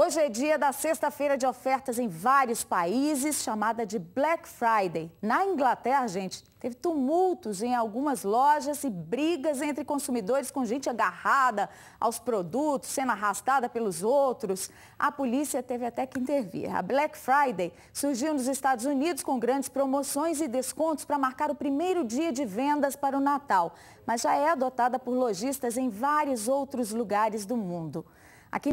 Hoje é dia da sexta-feira de ofertas em vários países, chamada de Black Friday. Na Inglaterra, gente, teve tumultos em algumas lojas e brigas entre consumidores com gente agarrada aos produtos, sendo arrastada pelos outros. A polícia teve até que intervir. A Black Friday surgiu nos Estados Unidos com grandes promoções e descontos para marcar o primeiro dia de vendas para o Natal, mas já é adotada por lojistas em vários outros lugares do mundo. Aqui